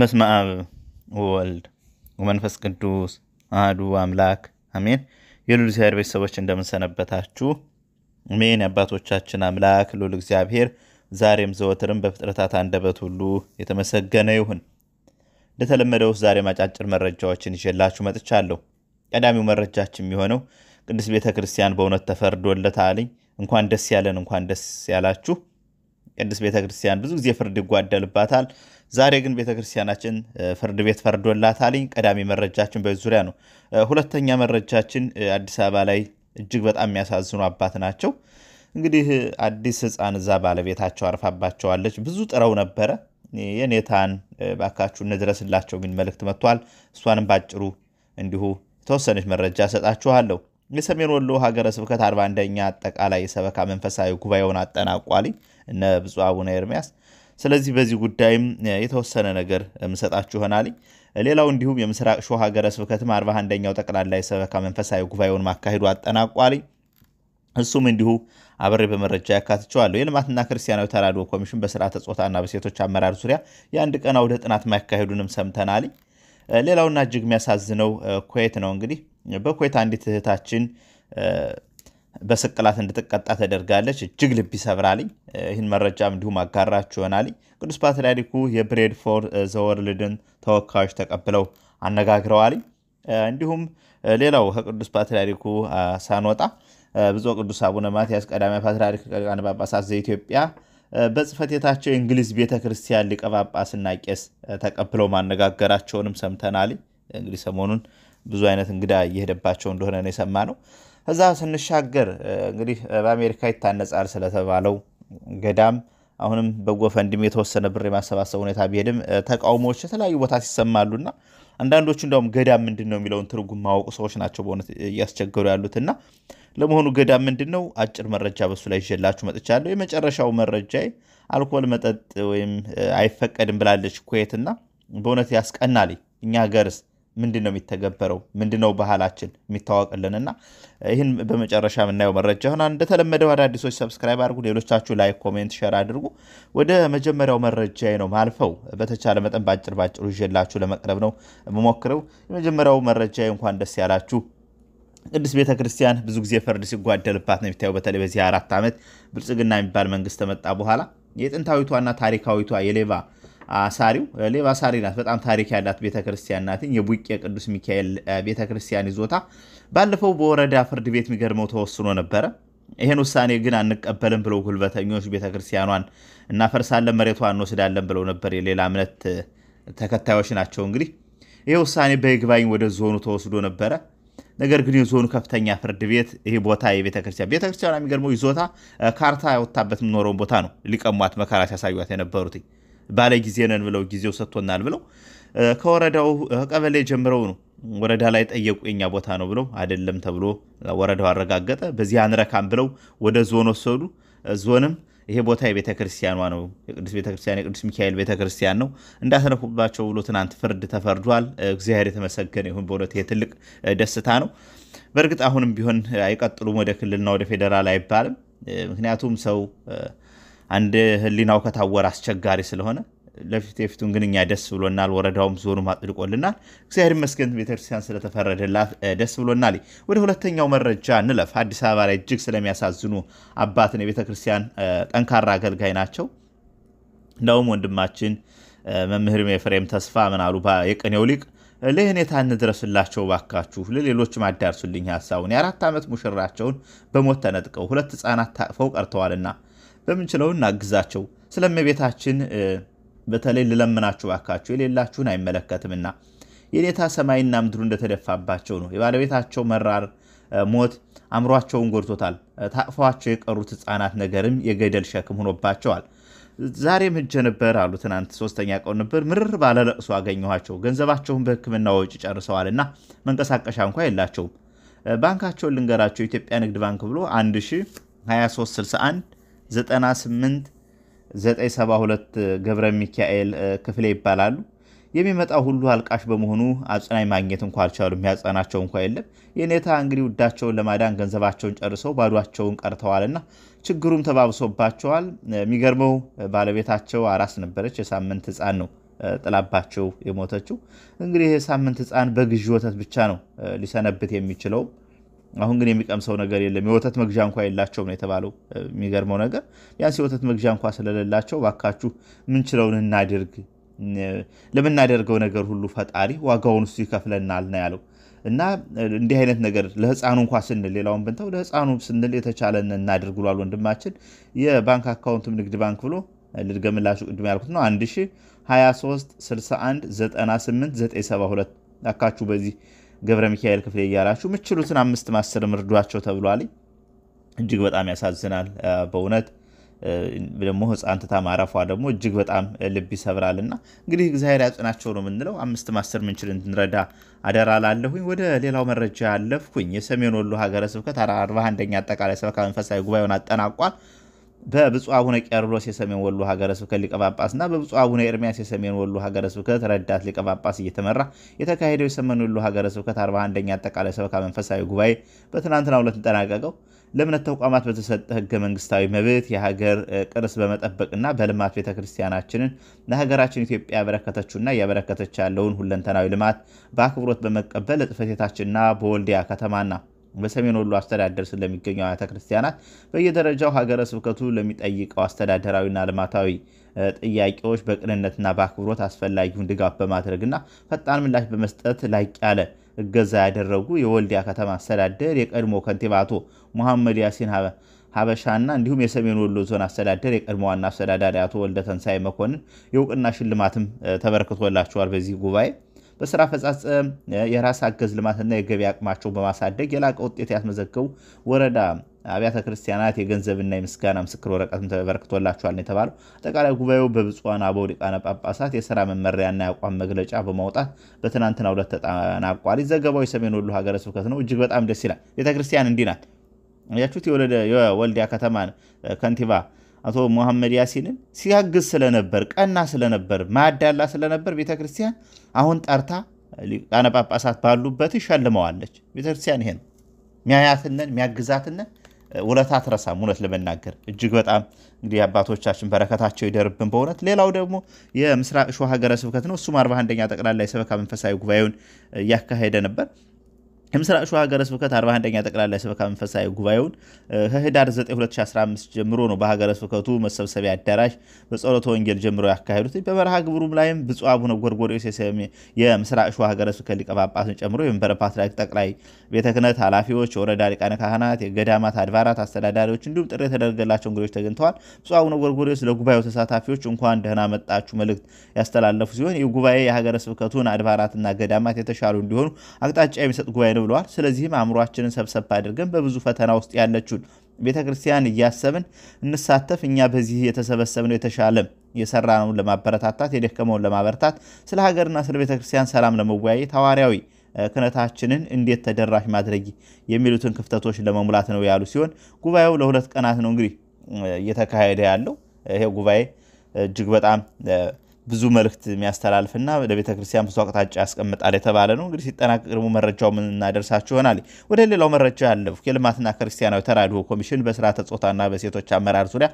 በስመ አብ ወወልድ ወመንፈስ ቅዱስ አህዱ አምላክ አሜን። የሉል እግዚአብሔር ቤተሰቦች እንደምንሰነበታችሁ። አሜን። የአባቶቻችን አምላክ ሉል እግዚአብሔር ዛሬም ዘወትርም በፍጥረታት አንደበት ሁሉ የተመሰገነ ይሁን። እንደተለመደው ዛሬም አጫጭር መረጃዎችን ይዤላችሁ መጥቻለሁ። ቀዳሚው መረጃችን የሚሆነው ቅድስት ቤተ ክርስቲያን በእውነት ተፈርዶለታልኝ። እንኳን ደስ ያለን፣ እንኳን ደስ ያላችሁ። ቅድስት ቤተ ክርስቲያን ብዙ ጊዜ ፍርድ ይጓደልባታል። ዛሬ ግን ቤተክርስቲያናችን ፍርድ ቤት ፈርዶላታልኝ። ቀዳሚ መረጃችን በዙሪያ ነው። ሁለተኛ መረጃችን አዲስ አበባ ላይ እጅግ በጣም የሚያሳዝኑ አባት ናቸው። እንግዲህ አዲስ ሕፃን እዛ ባለቤታቸው አርፋባቸዋለች። ብዙ ጥረው ነበረ። የኔታን ባካችሁ እንድረስላቸው የሚል መልእክት መጥቷል። እሷንም ባጭሩ እንዲሁ የተወሰነች መረጃ ሰጣችኋለሁ። የሰሜን ወሎ ሀገረ ስብከት አርባ ኛ አጠቃላይ ሰበካ መንፈሳዊ ጉባኤውን አጠናቋል። እነ ብፁዕ አቡነ ኤርሚያስ ስለዚህ በዚህ ጉዳይም የተወሰነ ነገር ምሰጣችሁ ይሆናል። ሌላው እንዲሁም የምስራቅ ሸዋ ሀገረ ስብከትም 41 አንደኛው ጠቅላላ የሰበካ መንፈሳዊ ጉባኤውን ማካሄዱ አጠናቋል። እሱም እንዲሁ አብሬ በመረጃ ያካትቸዋለሁ። የልማትና ክርስቲያናዊ ተራድኦ ኮሚሽን በስርዓተ ጾታና በሴቶች አመራር ዙሪያ የአንድ ቀን አውደ ጥናት ማካሄዱንም ሰምተናል። ሌላውና እጅግ የሚያሳዝነው ኩዌት ነው። እንግዲህ በኩዌት አንዲት እህታችን በስቅላት እንድትቀጣ ተደርጋለች። እጅግ ልብ ይሰብራልኝ። ይህን መረጃም እንዲሁም አጋራችሁ ይሆናልኝ። ቅዱስ ፓትርያርኩ የብሬድፎርድ ዘወርልድን ተወካዮች ተቀብለው አነጋግረዋልኝ። እንዲሁም ሌላው ከቅዱስ ፓትርያርኩ ሳንወጣ ብፁዕ ቅዱስ አቡነ ማትያስ ቀዳሚ ፓትርያርክ ሊቃነ ጳጳሳት ዘኢትዮጵያ በጽሕፈት ቤታቸው የእንግሊዝ ቤተ ክርስቲያን ሊቀ ጳጳስና ቄስ ተቀብለው ማነጋገራቸውንም ሰምተናል። እንግዲህ ሰሞኑን ብዙ አይነት እንግዳ እየሄደባቸው እንደሆነ ነው የሰማነው። እዛ ስንሻገር እንግዲህ በአሜሪካ ይታነጻል ስለተባለው ገዳም አሁንም በጎ ፈንድም የተወሰነ ብር የማሰባሰብ ሁኔታ ቢሄድም ተቃውሞዎች የተለያዩ ቦታ ሲሰማሉና አንዳንዶቹ እንዲያውም ገዳም ምንድን ነው የሚለውን ትርጉም ማወቁ ሰዎች ናቸው በእውነት እያስቸገሩ ያሉትና ለመሆኑ ገዳም ምንድን ነው? አጭር መረጃ በሱ ላይ ይዤላችሁ መጥቻለሁ። የመጨረሻው መረጃ አልኮል መጠጥ ወይም አይፈቀድም ብላለች ኩዌትና በእውነት ያስቀናል። እኛ ገርስ ምንድን ነው የሚተገበረው? ምንድን ነው ባህላችን የሚታወቅልንና ይህን በመጨረሻ የምናየው መረጃ ይሆናል። እንደተለመደው አዳዲሶች ሰብስክራይብ አድርጉ፣ ሌሎቻችሁ ላይክ፣ ኮሜንት፣ ሸር አድርጉ። ወደ መጀመሪያው መረጃ ነው ማልፈው። በተቻለ መጠን ባጭር ባጭሩ ይዤላችሁ ለመቅረብ ነው የምሞክረው። የመጀመሪያው መረጃ እንኳን ደስ ያላችሁ። ቅድስት ቤተ ክርስቲያን ብዙ ጊዜ ፍርድ ሲጓደልባት ነው የሚታየው። በተለይ በዚህ አራት ዓመት ብልጽግና የሚባል መንግስት ከመጣ በኋላ የጥንታዊቷና ታሪካዊቷ የሌባ አሳሪው ሌባ አሳሪ ናት። በጣም ታሪክ ያላት ቤተክርስቲያን ናት። የቡቄ ቅዱስ ሚካኤል ቤተክርስቲያን ይዞታ ባለፈው በወረዳ ፍርድ ቤት የሚገርመው ተወስኖ ነበረ። ይህን ውሳኔ ግን አንቀበልም ብለው ጉልበተኞች ቤተክርስቲያኗን እናፈርሳለን፣ መሬቷ እንወስዳለን ብለው ነበር። የሌላ እምነት ተከታዮች ናቸው። እንግዲህ ይህ ውሳኔ በይግባኝ ወደ ዞኑ ተወስዶ ነበረ። ነገር ግን የዞኑ ከፍተኛ ፍርድ ቤት ይህ ቦታ የቤተክርስቲያን ቤተክርስቲያኗ የሚገርመው ይዞታ ካርታ ያወጣበት የምኖረውን ቦታ ነው ሊቀሟት መከራ ሲያሳዩት የነበሩትኝ ባለ ጊዜ ነን ብለው ጊዜው ሰጥቶናል ብለው ከወረዳው ቀበሌ ጀምረው ነው ወረዳ ላይ ጠየቁ። የኛ ቦታ ነው ብለው አይደለም ተብሎ ወረዳው አረጋገጠ። በዚህ አንረካም ብለው ወደ ዞን ወሰዱ። ዞንም ይሄ ቦታ የቤተ ክርስቲያኗ ነው፣ የቅዱስ ቤተክርስቲያን የቅዱስ ሚካኤል ቤተክርስቲያን ነው እንዳትነኩባቸው ብሎ ትናንት ፍርድ ተፈርዷል። እግዚአብሔር የተመሰገነ ይሁን። በእውነት ይሄ ትልቅ ደስታ ነው። በእርግጥ አሁንም ቢሆን አይቀጥሉም፣ ወደ ክልልና ወደ ፌዴራል አይባልም። ምክንያቱም ሰው አንድ ህሊናው ከታወረ አስቸጋሪ ስለሆነ ለፊት የፊቱን ግን እኛ ደስ ብሎናል። ወረዳውም ዞኑ አጥልቆልናል። እግዚአብሔር ይመስገን ቤተክርስቲያን ስለተፈረደላት ደስ ብሎናል። ወደ ሁለተኛው መረጃ እንለፍ። አዲስ አበባ ላይ እጅግ ስለሚያሳዝኑ አባትን የቤተክርስቲያን ጠንካራ አገልጋይ ናቸው። እንደውም ወንድማችን መምህር ኤፍሬም ተስፋ ምናሉ የቅኔው ሊቅ ለህኔታ እንድረስላቸው ባካችሁ፣ ለሌሎችም አዳርሱልኝ ሀሳቡን የአራት ዓመት ሙሽራቸውን በሞት ተነጥቀው ሁለት ህፃናት ታቅፈው ቀርተዋልና በምንችለው እናግዛቸው። ስለመቤታችን በተለይ ልለምናችሁ ባካችሁ፣ የሌላችሁን አይመለከትምና የኔታ ሰማይና ምድሩ እንደተደፋባቸው ነው። የባለቤታቸው መራር ሞት አእምሯቸውን ጎድቶታል። ታቅፈዋቸው የቀሩት ሕፃናት ነገርም የገደል ሸክም ሆኖባቸዋል። ዛሬም ሂጄ ነበር አሉ። ትናንት ሶስተኛ ቀን ነበር። ምርር ባለ ለቅሶ አገኘኋቸው። ገንዘባቸውን በሕክምና ወጪ ጨርሰዋልና መንቀሳቀሻ እንኳ የላቸውም። ባንካቸውን ልንገራቸው። ኢትዮጵያ ንግድ ባንክ ብሎ 1 2361 98 972 ገብረ ሚካኤል ክፍሌ ይባላሉ። የሚመጣው ሁሉ አልቃሽ በመሆኑ አጽናኝ ማግኘት እንኳ አልቻሉ የሚያጸናቸው እንኳ የለም። የኔታ እንግዲህ ውዳቸውን ለማዳን ገንዘባቸውን ጨርሰው ባዷቸውን ቀርተዋልና ችግሩም ተባብሶባቸዋል። የሚገርመው ባለቤታቸው አራስ ነበረች። የሳምንት ህፃን ነው ጥላባቸው የሞተችው። እንግዲህ የሳምንት ህፃን በግዥ ወተት ብቻ ነው ሊሰነብት የሚችለው። አሁን ግን የሚቀምሰው ነገር የለም። የወተት መግዣ እንኳ የላቸውም ነው የተባለው። የሚገርመው ነገር ቢያንስ የወተት መግዣ እንኳ ስለሌላቸው ባካችሁ ምንችለውን እናድርግ፣ ለምናደርገው ነገር ሁሉ ፈጣሪ ዋጋውን እሱ ይከፍለናል ነው ያለው። እና እንዲህ አይነት ነገር ለህፃኑ እንኳ ስንል ሌላውን ብንተው ለህፃኑ ስንል የተቻለን እናድርግ ብሏል ወንድማችን። የባንክ አካውንቱም ንግድ ባንክ ብሎ ልድገምላችሁ ቅድም ያልኩት ነው 1 23 61 98 972 በዚህ ገብረ ሚካኤል ክፍሌ እያላችሁ ምችሉትን አምስት ማስር ምርዷቸው ተብሏል። እጅግ በጣም ያሳዝናል በእውነት ደግሞ ህፃን ትታ ማረፏ ደግሞ እጅግ በጣም ልብ ይሰብራል። እና እንግዲህ እግዚአብሔር ያጽናቸው ነው የምንለው። አምስት ማስር ምንችል እንድንረዳ አደራ ላለሁኝ። ወደ ሌላው መረጃ ያለፍኩኝ የሰሜን ወሎ ሀገረ ስብከት 41ኛ አጠቃላይ ሰበካ መንፈሳዊ ጉባኤውን አጠናቋል። በብፁዕ አቡነ ቄርሎስ የሰሜን ወሎ ሀገረ ስብከት ሊቀ ጳጳስ እና በብፁዕ አቡነ ኤርሚያስ የሰሜን ወሎ ሀገረ ስብከት ረዳት ሊቀ ጳጳስ እየተመራ የተካሄደው የሰሜን ወሎ ሀገረ ስብከት 41ኛ አጠቃላይ ሰበካ መንፈሳዊ ጉባኤ በትናንትናው ዕለት ተጠናቀቀው ለእምነት ተቋማት በተሰጠ ህገ መንግስታዊ መብት የሀገር ቅርስ በመጠበቅና በልማት ቤተክርስቲያናችንን ለሀገራችን ኢትዮጵያ ያበረከተችውና እያበረከተች ያለውን ሁለንተናዊ ልማት በአክብሮት በመቀበል ለጥፈቴታችንና በወልዲያ ከተማና በሰሜን ወሎ አስተዳደር ስለሚገኙ አብያተ ክርስቲያናት በየደረጃው ሀገረ ስብከቱ ለሚጠይቀው አስተዳደራዊና ልማታዊ ጥያቄዎች በቅንነትና በአክብሮት አስፈላጊውን ድጋፍ በማድረግና ፈጣን ምላሽ በመስጠት ላቅ ያለ እገዛ ያደረጉ የወልዲያ ከተማ አስተዳደር የቀድሞ ከንቲባ አቶ ሙሐመድ ያሲን ሀበሻና እንዲሁም የሰሜን ወሎ ዞን አስተዳደር የቀድሞ ዋና አስተዳዳሪ አቶ ወልደ ተንሳይ መኮንን የእውቅና ሽልማትም ተበርክቶላቸዋል። በዚህ ጉባኤ በስራ አፈጻጸም፣ የራስ አገዝ ልማትና የገቢ አቅማቸውን በማሳደግ የላቀ ውጤት ያስመዘገቡ ወረዳ አብያተ ክርስቲያናት የገንዘብና የምስጋና ምስክር ወረቀትም ተበርክቶላቸዋል የተባለው አጠቃላይ ጉባኤው በብፁዓን አበው ሊቃነ ጳጳሳት የስራ መመሪያና የአቋም መግለጫ በማውጣት በትናንትናው ዕለት ተጠናቋል። ዘገባው የሰሜን ወሎ ሀገረ ስብከት ነው። እጅግ በጣም ደስ ይላል። ቤተክርስቲያን እንዲህ ናት። ያችሁት የወልዲያ ከተማን ከንቲባ አቶ ሙሐመድ ያሲንን ሲያግዝ ስለነበር ቀና ስለነበር ማዳላ ስለነበር ቤተ ክርስቲያን አሁን ጠርታ ሊቃነ ጳጳሳት ባሉበት ሸልመዋለች። ቤተ ክርስቲያን ይሄ ነው ሚያያትነን ሚያግዛትነን ውለታ አትረሳም። እውነት ለመናገር እጅግ በጣም እንግዲህ አባቶቻችን በረከታቸው ይደርብን በእውነት። ሌላው ደግሞ የምስራቅ ሸዋ ሀገረ ስብከት ነው። እሱም 41ኛ ጠቅላላ የሰበካ መንፈሳዊ ጉባኤውን እያካሄደ ነበር። የምስራቅ ሸዋ ሀገረ ስብከት 41ኛ ጠቅላላ ስብከት መንፈሳዊ ጉባኤውን ከህዳር 9 2015 ጀምሮ ነው በሀገረ ስብከቱ መሰብሰቢያ አዳራሽ በጸሎተ ወንጌል ጀምሮ ያካሄዱት። በመርሃ ግብሩም ላይም ብፁዕ አቡነ ጎርጎርዮስ የምስራቅ ሸዋ ሀገረ ስብከት ሊቀ ጳጳስን ጨምሮ የመንበረ ፓትርያርክ ጠቅላይ ቤተ ክህነት ኃላፊዎች፣ የወረዳ ሊቃነ ካህናት፣ የገዳማት አድባራት አስተዳዳሪዎች እንዲሁም ጥሪ የተደረገላቸው እንግዶች ተገኝተዋል። ብፁዕ አቡነ ጎርጎርዮስ ለጉባኤው ተሳታፊዎች እንኳን ደህና መጣችሁ መልእክት ያስተላለፉ ሲሆን ይህ ጉባኤ የሀገረ ስብከቱን አድባራትና ገዳማት የተሻሉ እንዲሆኑ አቅጣጫ የሚሰጥ ጉባኤ ነው ብለዋል። ስለዚህም አእምሯችንን ሰብሰብ አድርገን በብዙ ፈተና ውስጥ ያለችውን ቤተ ክርስቲያን እያሰብን እንሳተፍ። እኛ በዚህ የተሰበሰብነው የተሻለ የሰራነውን ለማበረታታት የደከመውን ለማበረታት፣ ስለ ሀገርና ስለ ቤተ ክርስቲያን ሰላም ለመወያየት ሐዋርያዊ ክነታችንን እንዴት ተደራሽ ማድረግ የሚሉትን ክፍተቶች ለመሙላት ነው ያሉ ሲሆን ጉባኤው ለሁለት ቀናት ነው እንግዲህ እየተካሄደ ያለው ይሄ ጉባኤ እጅግ በጣም ብዙ መልእክት የሚያስተላልፍና ለቤተ ክርስቲያን ብዙ አቅጣጫ ያስቀምጣል የተባለ ነው። እንግዲህ ሲጠናቀቅ ደግሞ መረጃው እናደርሳችሁ ይሆናል። ወደ ሌላው መረጃ ያለፉ የልማትና ክርስቲያናዊ ተራድኦ ኮሚሽን በስርዓተ ጾታና በሴቶች አመራር ዙሪያ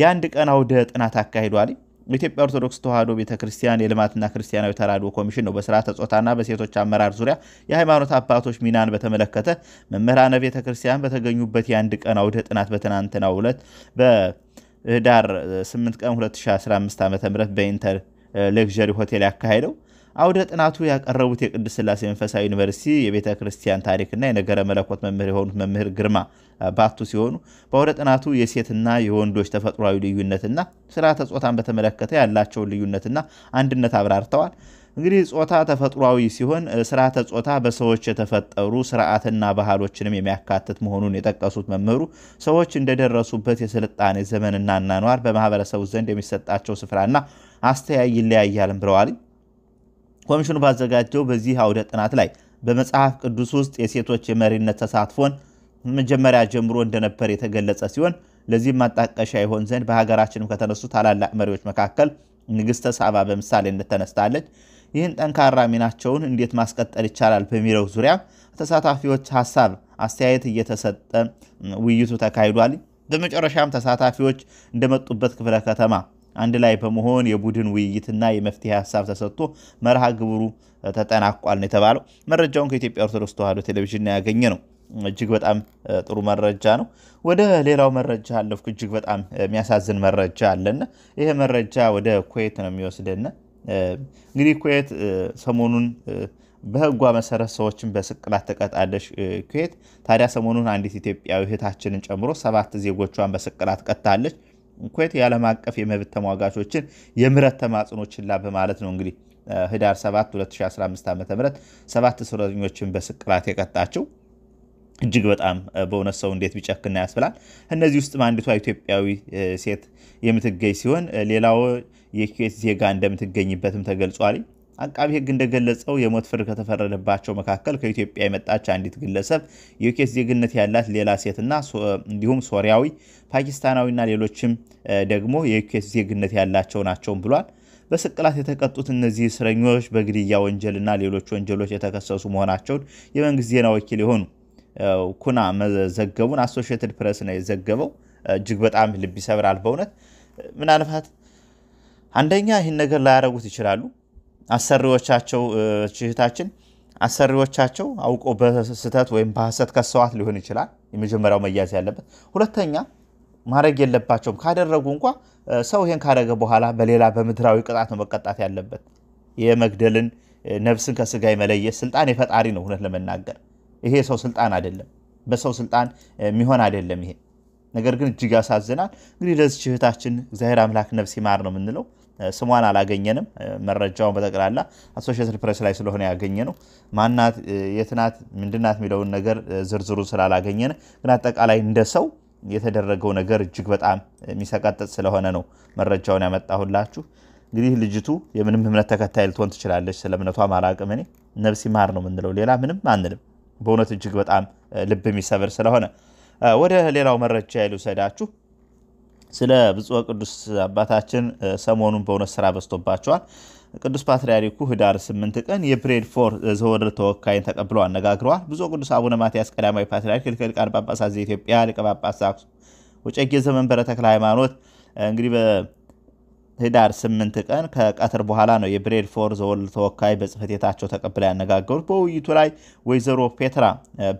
የአንድ ቀን አውደ ጥናት አካሂዷል። የኢትዮጵያ ኦርቶዶክስ ተዋህዶ ቤተክርስቲያን የልማትና ክርስቲያናዊ ተራድኦ ኮሚሽን ነው በስርዓተ ጾታና በሴቶች አመራር ዙሪያ የሃይማኖት አባቶች ሚናን በተመለከተ መምህራነ ቤተክርስቲያን በተገኙበት የአንድ ቀን አውደ ጥናት በትናንትናው ዕለት በህዳር 8 ቀን 2015 ዓ ም በኢንተር ለግዠሪ ሆቴል ያካሄደው አውደ ጥናቱ ያቀረቡት የቅድስት ስላሴ መንፈሳዊ ዩኒቨርሲቲ የቤተ ክርስቲያን ታሪክና የነገረ መለኮት መምህር የሆኑት መምህር ግርማ ባቱ ሲሆኑ በአውደ ጥናቱ የሴትና የወንዶች ተፈጥሯዊ ልዩነትና ስርዓተ ጾታን በተመለከተ ያላቸውን ልዩነትና አንድነት አብራርተዋል። እንግዲህ ጾታ ተፈጥሯዊ ሲሆን ስርዓተ ጾታ በሰዎች የተፈጠሩ ስርዓትና ባህሎችንም የሚያካትት መሆኑን የጠቀሱት መምህሩ ሰዎች እንደደረሱበት የስልጣኔ ዘመንና አኗኗር በማህበረሰቡ ዘንድ የሚሰጣቸው ስፍራና አስተያይ ይለያያልም ብለዋል። ኮሚሽኑ ባዘጋጀው በዚህ አውደ ጥናት ላይ በመጽሐፍ ቅዱስ ውስጥ የሴቶች የመሪነት ተሳትፎን መጀመሪያ ጀምሮ እንደነበር የተገለጸ ሲሆን ለዚህም ማጣቀሻ ይሆን ዘንድ በሀገራችንም ከተነሱ ታላላቅ መሪዎች መካከል ንግሥተ ሳባ በምሳሌነት ተነስታለች። ይህን ጠንካራ ሚናቸውን እንዴት ማስቀጠል ይቻላል በሚለው ዙሪያ ተሳታፊዎች ሀሳብ አስተያየት እየተሰጠ ውይይቱ ተካሂዷል። በመጨረሻም ተሳታፊዎች እንደመጡበት ክፍለ ከተማ አንድ ላይ በመሆን የቡድን ውይይትና የመፍትሄ ሀሳብ ተሰጥቶ መርሃ ግብሩ ተጠናቋል ነው የተባለው። መረጃውን ከኢትዮጵያ ኦርቶዶክስ ተዋሕዶ ቴሌቪዥን ያገኘ ነው። እጅግ በጣም ጥሩ መረጃ ነው። ወደ ሌላው መረጃ አለፍኩ። እጅግ በጣም የሚያሳዝን መረጃ አለና ይሄ መረጃ ወደ ኩዌት ነው የሚወስደን። እንግዲህ ኩዌት ሰሞኑን በሕጓ መሰረት ሰዎችን በስቅላት ተቀጣለች። ኩዌት ታዲያ ሰሞኑን አንዲት ኢትዮጵያዊ እህታችንን ጨምሮ ሰባት ዜጎቿን በስቅላት ቀጣለች። ኩዌት የዓለም አቀፍ የመብት ተሟጋቾችን የምህረት ተማጽኖ ችላ በማለት ነው እንግዲህ ህዳር 7 2015 ዓ ም ሰባት እስረኞችን በስቅላት የቀጣቸው። እጅግ በጣም በእውነት ሰው እንዴት ቢጨክና ያስብላል። እነዚህ ውስጥ አንዲቷ ኢትዮጵያዊ ሴት የምትገኝ ሲሆን ሌላው የኩዌት ዜጋ እንደምትገኝበትም ተገልጿል። አቃቢ ሕግ እንደገለጸው የሞት ፍርድ ከተፈረደባቸው መካከል ከኢትዮጵያ የመጣች አንዲት ግለሰብ፣ የዩኬ ዜግነት ያላት ሌላ ሴትና እንዲሁም ሶሪያዊ፣ ፓኪስታናዊና ሌሎችም ደግሞ የዩኬ ዜግነት ያላቸው ናቸውም ብሏል። በስቅላት የተቀጡት እነዚህ እስረኞች በግድያ ወንጀልና ሌሎች ወንጀሎች የተከሰሱ መሆናቸውን የመንግስት ዜና ወኪል የሆኑ ኩና መዘገቡን አሶሽየትድ ፕሬስ ነው የዘገበው። እጅግ በጣም ልብ ይሰብራል በእውነት ምናልባት አንደኛ ይህን ነገር ላያደረጉት ይችላሉ አሰሪዎቻቸው ችህታችን አሰሪዎቻቸው አውቆ በስህተት ወይም በሐሰት ከሰዋት ሊሆን ይችላል። የመጀመሪያው መያዝ ያለበት። ሁለተኛ ማድረግ የለባቸውም። ካደረጉ እንኳ ሰው ይሄን ካደረገ በኋላ በሌላ በምድራዊ ቅጣት ነው መቀጣት ያለበት። የመግደልን ነፍስን ከስጋ የመለየት ስልጣን የፈጣሪ ነው። እውነት ለመናገር ይሄ ሰው ስልጣን አይደለም፣ በሰው ስልጣን የሚሆን አይደለም ይሄ ነገር ግን እጅግ ያሳዝናል። እንግዲህ ለዚህ እህታችን እግዚአብሔር አምላክ ነፍስ ይማር ነው የምንለው። ስሟን አላገኘንም። መረጃውን በጠቅላላ አሶሽትድ ፕሬስ ላይ ስለሆነ ያገኘ ነው። ማናት፣ የትናት፣ ምንድናት የሚለውን ነገር ዝርዝሩን ስላላገኘን ግን አጠቃላይ እንደ ሰው የተደረገው ነገር እጅግ በጣም የሚሰቀጥጥ ስለሆነ ነው መረጃውን ያመጣሁላችሁ። እንግዲህ ልጅቱ የምንም እምነት ተከታይ ልትሆን ትችላለች። ስለ እምነቷ አላቅም። እኔ ነብሲ ማር ነው የምንለው፣ ሌላ ምንም አንልም። በእውነት እጅግ በጣም ልብ የሚሰብር ስለሆነ ወደ ሌላው መረጃ ልውሰዳችሁ። ስለ ብፁዕ ቅዱስ አባታችን ሰሞኑን በእውነት ስራ በዝቶባቸዋል። ቅዱስ ፓትርያርኩ ህዳር 8 ቀን የፕሬድ ፎር ዘወርልድ ተወካይን ተቀብለው አነጋግረዋል። ብፁዕ ቅዱስ አቡነ ማትያስ ቀዳማዊ ፓትርያርክ ሊቀ ሊቃነ ጳጳሳት ዘኢትዮጵያ ሊቀ ጳጳስ ወዕጨጌ ዘመንበረ ተክለ ሃይማኖት እንግዲህ ህዳር 8 ቀን ከቀትር በኋላ ነው የብሬድ ፎር ተወካይ በጽህፈት ቤታቸው ተቀብለው ያነጋገሩት። በውይይቱ ላይ ወይዘሮ ፔትራ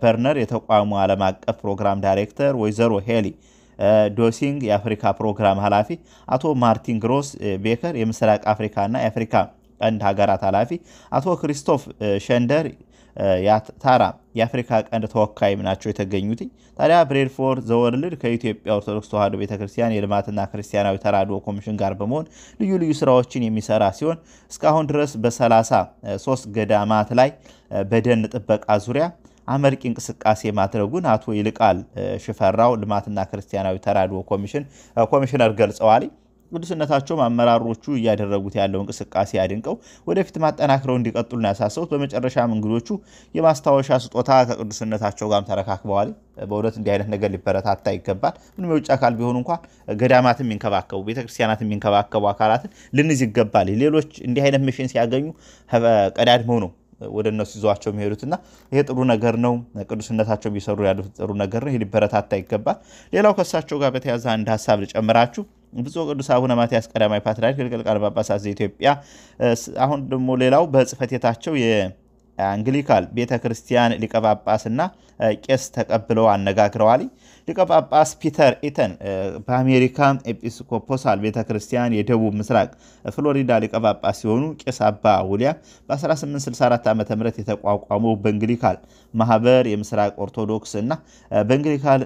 በርነር የተቋሙ ዓለም አቀፍ ፕሮግራም ዳይሬክተር፣ ወይዘሮ ሄሊ ዶሲንግ የአፍሪካ ፕሮግራም ኃላፊ፣ አቶ ማርቲን ግሮስ ቤከር የምስራቅ አፍሪካና የአፍሪካ ቀንድ ሀገራት ኃላፊ፣ አቶ ክሪስቶፍ ሸንደር ታራ የአፍሪካ ቀንድ ተወካይም ናቸው የተገኙት። ታዲያ ብሬድፎርድ ዘወርልድ ከኢትዮጵያ ኦርቶዶክስ ተዋሕዶ ቤተክርስቲያን የልማትና ክርስቲያናዊ ተራድኦ ኮሚሽን ጋር በመሆን ልዩ ልዩ ስራዎችን የሚሰራ ሲሆን እስካሁን ድረስ በ33 ገዳማት ላይ በደን ጥበቃ ዙሪያ አመርቂ እንቅስቃሴ ማድረጉን አቶ ይልቃል ሽፈራው ልማትና ክርስቲያናዊ ተራድኦ ኮሚሽነር ገልጸዋል። ቅዱስነታቸውም አመራሮቹ እያደረጉት ያለው እንቅስቃሴ አድንቀው ወደፊት ማጠናክረው እንዲቀጥሉን ያሳሰቡት። በመጨረሻም እንግዶቹ የማስታወሻ ስጦታ ከቅዱስነታቸው ጋርም ተረካክበዋል። በእውነት እንዲህ አይነት ነገር ሊበረታታ ይገባል። ምንም የውጭ አካል ቢሆኑ እንኳን ገዳማት የሚንከባከቡ ቤተክርስቲያናት የሚንከባከቡ አካላትን ልንዝ ይገባል። ሌሎች እንዲህ አይነት ሚሽን ሲያገኙ ቀዳድመው ነው ወደ እነሱ ይዘዋቸው የሚሄዱትና ይሄ ጥሩ ነገር ነው። ቅዱስነታቸው ቢሰሩ ያሉት ጥሩ ነገር ነው። ይሄ ሊበረታታ ይገባል። ሌላው ከእሳቸው ጋር በተያዘ አንድ ሀሳብ ልጨምራችሁ። ብፁዕ ቅዱስ አቡነ ማትያስ ቀዳማዊ ፓትርያርክ ሊቀ ጳጳሳት ዘኢትዮጵያ ኢትዮጵያ። አሁን ደግሞ ሌላው በጽሕፈት ቤታቸው የአንግሊካል ቤተ ክርስቲያን ሊቀ ጳጳስና ቄስ ተቀብለው አነጋግረዋል። ሊቀ ጳጳስ ፒተር ኢተን በአሜሪካ ኤጲስቆጶሳል ቤተ ክርስቲያን የደቡብ ምስራቅ ፍሎሪዳ ሊቀ ጳጳስ ሲሆኑ ቄስ አባ ውሊያ በ1864 ዓ ም የተቋቋመው በእንግሊካል ማህበር የምስራቅ ኦርቶዶክስ እና በእንግሊካል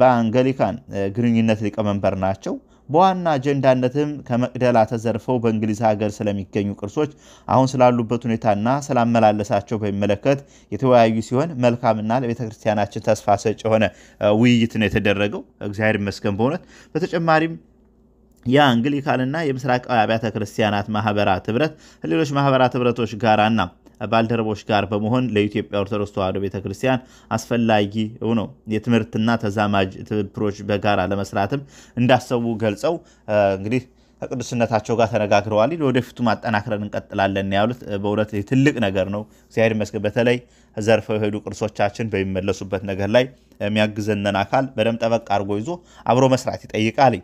በአንገሊካን ግንኙነት ሊቀመንበር ናቸው። በዋና አጀንዳነትም ከመቅደላ ተዘርፈው በእንግሊዝ ሀገር ስለሚገኙ ቅርሶች አሁን ስላሉበት ሁኔታና ስላመላለሳቸው በሚመለከት የተወያዩ ሲሆን መልካምና ለቤተ ክርስቲያናችን ተስፋ ሰጭ የሆነ ውይይት ነው የተደረገው። እግዚአብሔር ይመስገን በእውነት በተጨማሪም የአንግሊካንና የምስራቃዊ አብያተ ክርስቲያናት ማህበራት ህብረት ከሌሎች ማህበራት ህብረቶች ጋራና ባልደረቦች ጋር በመሆን ለኢትዮጵያ ኦርቶዶክስ ተዋሕዶ ቤተ ክርስቲያን አስፈላጊው ነው። የትምህርትና ተዛማጅ ትብብሮች በጋራ ለመስራትም እንዳሰቡ ገልጸው እንግዲህ ከቅዱስነታቸው ጋር ተነጋግረዋል። ወደፊቱ ማጠናክረን እንቀጥላለን ያሉት በእውነት ትልቅ ነገር ነው። እግዚአብሔር ይመስገን። በተለይ ዘርፈው የሄዱ ቅርሶቻችን በሚመለሱበት ነገር ላይ የሚያግዘንን አካል በደም ጠበቅ አድርጎ ይዞ አብሮ መስራት ይጠይቃል።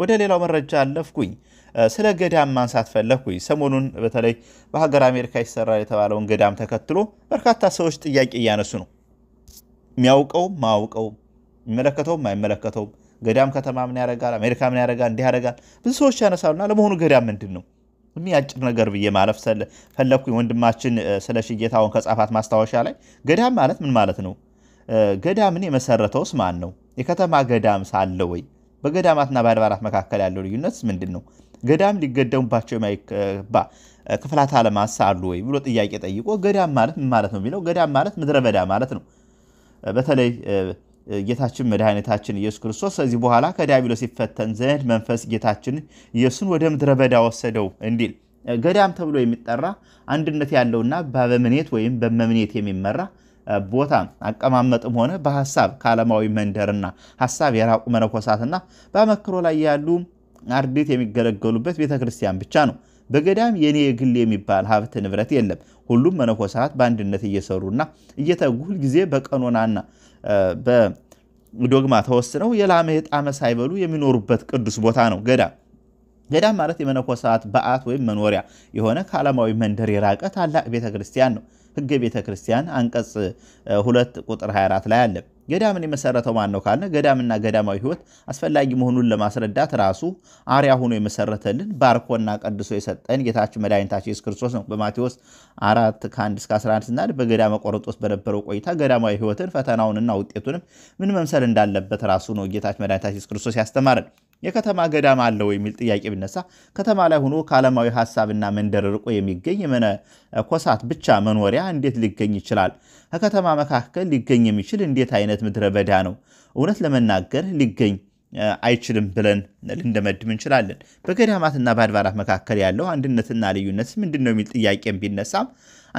ወደ ሌላው መረጃ አለፍኩኝ። ስለ ገዳም ማንሳት ፈለግኩኝ። ሰሞኑን በተለይ በሀገር አሜሪካ ይሰራል የተባለውን ገዳም ተከትሎ በርካታ ሰዎች ጥያቄ እያነሱ ነው። የሚያውቀው ማያውቀው፣ የሚመለከተውም አይመለከተውም፣ ገዳም ከተማ ምን ያደርጋል፣ አሜሪካ ምን ያደርጋል፣ እንዲህ ያደርጋል፣ ብዙ ሰዎች ያነሳሉና ለመሆኑ ገዳም ምንድን ነው? የሚያጭር ነገር ብዬ ማለፍ ፈለግኩኝ። ወንድማችን ስለ ሽጌታውን ከጻፋት ማስታወሻ ላይ ገዳም ማለት ምን ማለት ነው? ገዳምን የመሰረተውስ ማን ነው? የከተማ ገዳም ሳለ ወይ በገዳማትና በአድባራት መካከል ያለው ልዩነት ምንድን ነው? ገዳም ሊገደሙባቸው የማይገባ ክፍላት አለማሳ አሉ ወይ ብሎ ጥያቄ ጠይቆ ገዳም ማለት ምን ማለት ነው የሚለው ገዳም ማለት ምድረ በዳ ማለት ነው። በተለይ ጌታችን መድኃኒታችን ኢየሱስ ክርስቶስ ከዚህ በኋላ ከዲያብሎስ ሲፈተን ዘንድ መንፈስ ጌታችን ኢየሱስን ወደ ምድረ በዳ ወሰደው እንዲል ገዳም ተብሎ የሚጠራ አንድነት ያለውና በአበምኔት ወይም በመምኔት የሚመራ ቦታ አቀማመጥም ሆነ በሀሳብ ከዓለማዊ መንደርና ሀሳብ የራቁ መነኮሳትና በአመክሮ ላይ ያሉ አርድእት የሚገለገሉበት ቤተ ክርስቲያን ብቻ ነው። በገዳም የኔ የግል የሚባል ሀብት ንብረት የለም። ሁሉም መነኮሳት በአንድነት እየሰሩና እየተጉ ሁልጊዜ በቀኖናና በዶግማ ተወስነው የላመ የጣመ ሳይበሉ የሚኖሩበት ቅዱስ ቦታ ነው ገዳም። ገዳም ማለት የመነኮሳት በዓት ወይም መኖሪያ የሆነ ከዓለማዊ መንደር የራቀ ታላቅ ቤተ ክርስቲያን ነው። ሕገ ቤተ ክርስቲያን አንቀጽ ሁለት ቁጥር 24 ላይ አለ። ገዳምን የመሰረተው ማን ነው ካልነ ገዳምና ገዳማዊ ሕይወት አስፈላጊ መሆኑን ለማስረዳት ራሱ አርያ ሆኖ የመሰረተልን ባርኮና ቀድሶ የሰጠን ጌታችን መድኃኒታችን ኢየሱስ ክርስቶስ ነው። በማቴዎስ 4 ከ1 እስከ 11 ስናል በገዳመ ቆሮንጦስ በነበረው ቆይታ ገዳማዊ ሕይወትን ፈተናውንና ውጤቱንም ምን መምሰል እንዳለበት ራሱ ነው ጌታችን መድኃኒታችን ኢየሱስ ክርስቶስ ያስተማረን። የከተማ ገዳም አለው የሚል ጥያቄ ብነሳ ከተማ ላይ ሆኖ ከዓለማዊ ሀሳብና መንደር ርቆ የሚገኝ ኮሳት ብቻ መኖሪያ እንዴት ሊገኝ ይችላል? ከከተማ መካከል ሊገኝ የሚችል እንዴት አይነት ምድረ በዳ ነው? እውነት ለመናገር ሊገኝ አይችልም ብለን ልንደመድም እንችላለን። በገዳማትና በአድባራት መካከል ያለው አንድነትና ልዩነት ምንድን ነው የሚል ጥያቄም ቢነሳም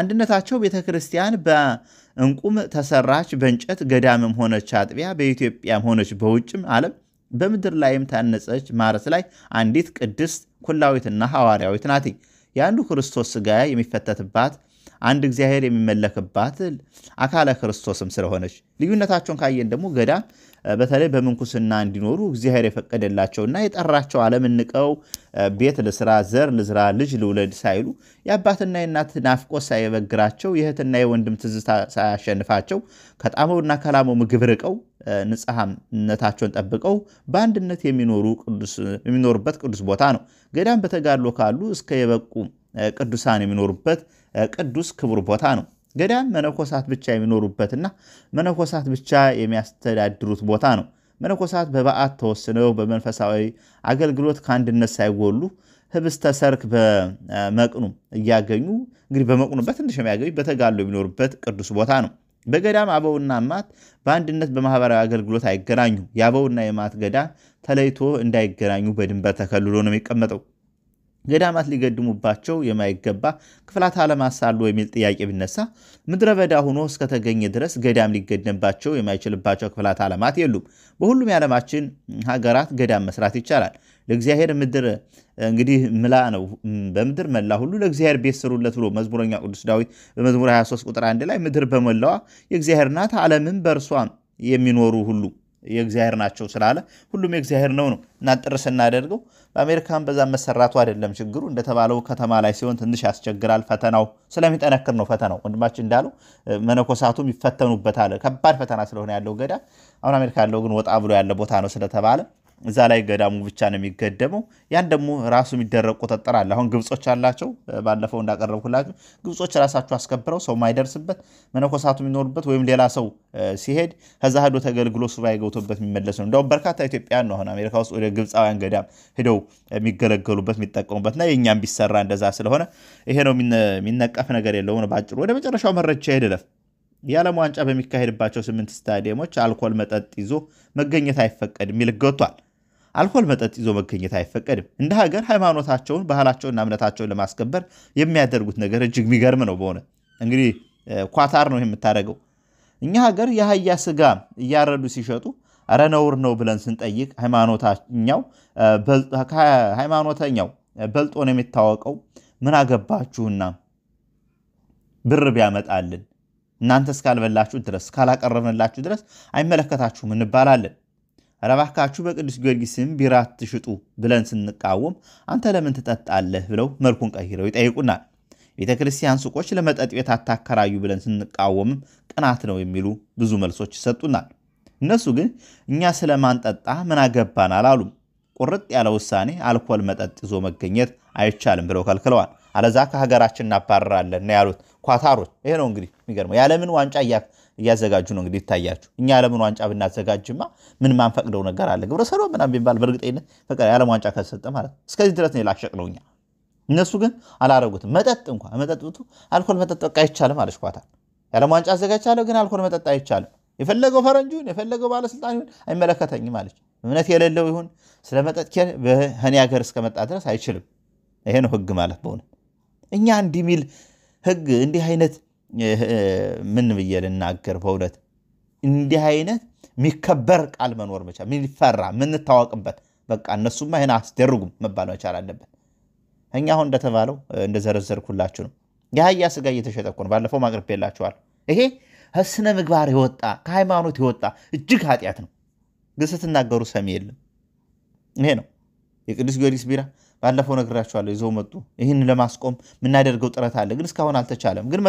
አንድነታቸው ቤተ ክርስቲያን በእንቁም ተሰራች፣ በእንጨት ገዳምም ሆነች አጥቢያ በኢትዮጵያም ሆነች በውጭም ዓለም በምድር ላይም ታነጸች ማለት ላይ አንዲት ቅድስት ኩላዊትና ሐዋርያዊት ናት። የአንዱ ክርስቶስ ሥጋ የሚፈተትባት አንድ እግዚአብሔር የሚመለክባት አካለ ክርስቶስም ስለሆነች ልዩነታቸውን ካየን ደግሞ ገዳም በተለይ በምንኩስና እንዲኖሩ እግዚአብሔር የፈቀደላቸውና የጠራቸው ዓለምን ንቀው ቤት ልስራ፣ ዘር ልዝራ፣ ልጅ ልውለድ ሳይሉ የአባትና የእናት ናፍቆት ሳይበግራቸው የእህትና የወንድም ትዝታ ሳያሸንፋቸው ከጣመውና ከላመው ምግብ ርቀው ንጽሕናቸውን ጠብቀው በአንድነት የሚኖሩበት ቅዱስ ቦታ ነው። ገዳም በተጋድሎ ካሉ እስከ የበቁ ቅዱሳን የሚኖሩበት ቅዱስ ክቡር ቦታ ነው። ገዳም መነኮሳት ብቻ የሚኖሩበትና መነኮሳት ብቻ የሚያስተዳድሩት ቦታ ነው። መነኮሳት በበዓት ተወስነው በመንፈሳዊ አገልግሎት ከአንድነት ሳይጎሉ ህብስተ ሰርክ በመቅኑ እያገኙ እንግዲህ በመቅኑ በትንሽ የሚያገኙ በተጋሉ የሚኖሩበት ቅዱስ ቦታ ነው። በገዳም አበውና እማት በአንድነት በማህበራዊ አገልግሎት አይገናኙ። የአበውና የማት ገዳም ተለይቶ እንዳይገናኙ በድንበር ተከልሎ ነው የሚቀመጠው። ገዳማት ሊገድሙባቸው የማይገባ ክፍላት አለማሳሉ የሚል ጥያቄ ቢነሳ ምድረ በዳ ሆኖ እስከተገኘ ድረስ ገዳም ሊገደምባቸው የማይችልባቸው ክፍላት አለማት የሉም። በሁሉም የዓለማችን ሀገራት ገዳም መስራት ይቻላል። ለእግዚአብሔር ምድር እንግዲህ ምላ ነው። በምድር መላ ሁሉ ለእግዚአብሔር ቤት ስሩለት ብሎ መዝሙረኛ ቅዱስ ዳዊት በመዝሙር 23 ቁጥር 1 ላይ ምድር በሞላዋ የእግዚአብሔር ናት፣ ዓለምን በእርሷ የሚኖሩ ሁሉ የእግዚአብሔር ናቸው ስላለ ሁሉም የእግዚአብሔር ነው ነው እና ጥር ስናደርገው በአሜሪካን በዛ መሰራቱ አይደለም ችግሩ። እንደተባለው ከተማ ላይ ሲሆን ትንሽ ያስቸግራል። ፈተናው ስለሚጠነክር ነው። ፈተናው ወንድማችን እንዳለው መነኮሳቱም ይፈተኑበታል። ከባድ ፈተና ስለሆነ ያለው ገዳ አሁን አሜሪካ ያለው ግን ወጣ ብሎ ያለ ቦታ ነው ስለተባለ እዛ ላይ ገዳሙ ብቻ ነው የሚገደመው። ያን ደግሞ ራሱ የሚደረግ ቁጥጥር አለ። አሁን ግብጾች አላቸው። ባለፈው እንዳቀረብኩላቸው ግብጾች ራሳቸው አስከብረው ሰው ማይደርስበት መነኮሳቱ የሚኖሩበት ወይም ሌላ ሰው ሲሄድ ከዛ ሄዶ ተገልግሎ ሱባኤ ገብቶበት የሚመለስ ነው። እንዲሁም በርካታ ኢትዮጵያን ነው አሁን አሜሪካ ውስጥ ወደ ግብፃውያን ገዳም ሂደው የሚገለገሉበት የሚጠቀሙበት የሚጠቀሙበትና የእኛም ቢሰራ እንደዛ ስለሆነ ይሄ ነው የሚነቀፍ ነገር የለውም ነው ባጭሩ። ወደ መጨረሻው መረጃ ሄደለፍ የዓለም ዋንጫ በሚካሄድባቸው ስምንት ስታዲየሞች አልኮል መጠጥ ይዞ መገኘት አይፈቀድም የሚል አልኮል መጠጥ ይዞ መገኘት አይፈቀድም። እንደ ሀገር ሃይማኖታቸውን፣ ባህላቸውንና እምነታቸውን ለማስከበር የሚያደርጉት ነገር እጅግ የሚገርም ነው። በሆነ እንግዲህ ኳታር ነው የምታደርገው። እኛ ሀገር የአህያ ስጋ እያረዱ ሲሸጡ እረ ነውር ነው ብለን ስንጠይቅ ሃይማኖተኛው በልጦ ነው የሚታወቀው። ምን አገባችሁና ብር ቢያመጣልን እናንተ እስካልበላችሁ ድረስ እስካላቀረብንላችሁ ድረስ አይመለከታችሁም እንባላለን። ረባካችሁ በቅዱስ ጊዮርጊስ ስም ቢራ ትሽጡ ብለን ስንቃወም አንተ ለምን ትጠጣለህ ብለው መልኩን ቀይረው ይጠይቁናል። ቤተ ክርስቲያን ሱቆች ለመጠጥ ቤት አታከራዩ ብለን ስንቃወምም ቅናት ነው የሚሉ ብዙ መልሶች ይሰጡናል። እነሱ ግን እኛ ስለማንጠጣ ምን አገባን አሉም። ቁርጥ ያለ ውሳኔ አልኮል መጠጥ ይዞ መገኘት አይቻልም ብለው ከልክለዋል። አለዛ ከሀገራችን እናባረራለን ያሉት ኳታሮች። ይሄ ነው እንግዲህ የሚገርመው ያለምን ዋንጫ እያዘጋጁ ነው። እንግዲህ ይታያችሁ። እኛ የዓለምን ዋንጫ ብናዘጋጅማ ምን ማንፈቅደው ነገር አለ? ግብረሰዶም ምናምን ቢባል በእርግጠኝነት ፈቀ የዓለም ዋንጫ ከተሰጠ ማለት እስከዚህ ድረስ ነው የላሸቅነው እኛ። እነሱ ግን አላረጉትም። መጠጥ እንኳ መጠጥቱ አልኮል መጠጥ በቃ አይቻልም አለችኳታል። የዓለም ዋንጫ አዘጋጅቻለሁ ግን አልኮል መጠጥ አይቻልም። የፈለገው ፈረንጅ ይሁን የፈለገው ባለስልጣን ይሁን አይመለከተኝም አለች። እምነት የሌለው ይሁን ስለ መጠጥ በህኔ ሀገር እስከመጣ ድረስ አይችልም። ይሄ ነው ህግ ማለት በሆነ እኛ እንዲህ ሚል ህግ እንዲህ አይነት ምን ብዬ ልናገር? በእውነት እንዲህ አይነት የሚከበር ቃል መኖር መቻል የሚፈራ የምንታወቅበት በቃ እነሱማ ይህን አስደርጉም መባል መቻል አለበት። እኛ አሁን እንደተባለው እንደዘረዘርኩላችሁ ነው። የአህያ ስጋ እየተሸጠ እኮ ነው። ባለፈው የላችኋል። ይሄ ከስነ ምግባር የወጣ ከሃይማኖት የወጣ እጅግ ኃጢአት ነው። ግን ስትናገሩ ሰሚ የለም። ይሄ ነው የቅዱስ ጊዮርጊስ ቢራ ባለፈው ነግራችኋለሁ። ይዘው መጡ። ይህን ለማስቆም የምናደርገው ጥረት አለ፣ ግን እስካሁን አልተቻለም። ግን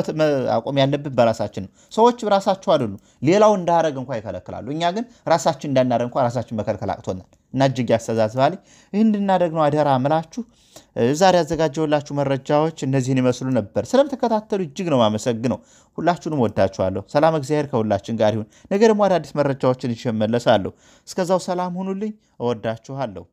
አቆም ያለብን በራሳችን ነው። ሰዎች ራሳቸው አይደሉ፣ ሌላው እንዳረግ እንኳ ይከለክላሉ። እኛ ግን ራሳችን እንዳናረግ እንኳ ራሳችን መከልከል አቅቶናል እና እጅግ ያስተዛዝባል። ይህን እንድናደርግ ነው አደራ ምላችሁ። ዛሬ ያዘጋጀውላችሁ መረጃዎች እነዚህን ይመስሉ ነበር። ስለምተከታተሉ እጅግ ነው ማመሰግነው። ሁላችሁንም ወዳችኋለሁ። ሰላም እግዚአብሔር ከሁላችን ጋር ይሁን። ነገ ደግሞ አዳዲስ መረጃዎችን ይሸመለሳለሁ። እስከዛው ሰላም ሁኑልኝ። እወዳችኋለሁ።